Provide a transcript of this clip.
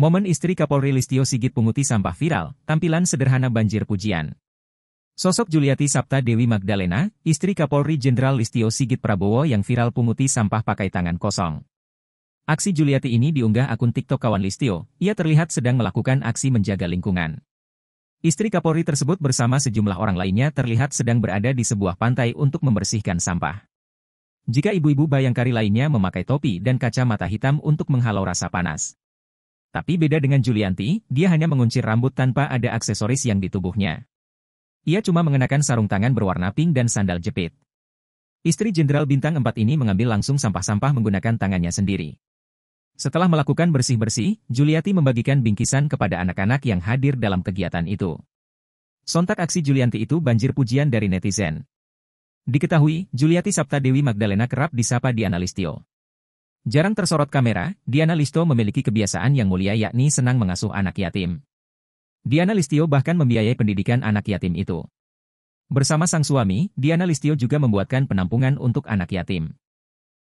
Momen istri Kapolri Listio Sigit punguti sampah viral, tampilan sederhana banjir pujian. Sosok Juliati Sabta Dewi Magdalena, istri Kapolri Jenderal Listio Sigit Prabowo yang viral punguti sampah pakai tangan kosong. Aksi Juliati ini diunggah akun TikTok kawan Listio, ia terlihat sedang melakukan aksi menjaga lingkungan. Istri Kapolri tersebut bersama sejumlah orang lainnya terlihat sedang berada di sebuah pantai untuk membersihkan sampah. Jika ibu-ibu bayangkari lainnya memakai topi dan kacamata hitam untuk menghalau rasa panas. Tapi beda dengan Julianti, dia hanya menguncir rambut tanpa ada aksesoris yang di tubuhnya. Ia cuma mengenakan sarung tangan berwarna pink dan sandal jepit. Istri Jenderal Bintang 4 ini mengambil langsung sampah-sampah menggunakan tangannya sendiri. Setelah melakukan bersih-bersih, Juliati membagikan bingkisan kepada anak-anak yang hadir dalam kegiatan itu. Sontak aksi Julianti itu banjir pujian dari netizen. Diketahui, Juliati Sabta Dewi Magdalena kerap disapa di Analistio. Jarang tersorot kamera, Diana Listo memiliki kebiasaan yang mulia yakni senang mengasuh anak yatim. Diana Listio bahkan membiayai pendidikan anak yatim itu. Bersama sang suami, Diana Listio juga membuatkan penampungan untuk anak yatim.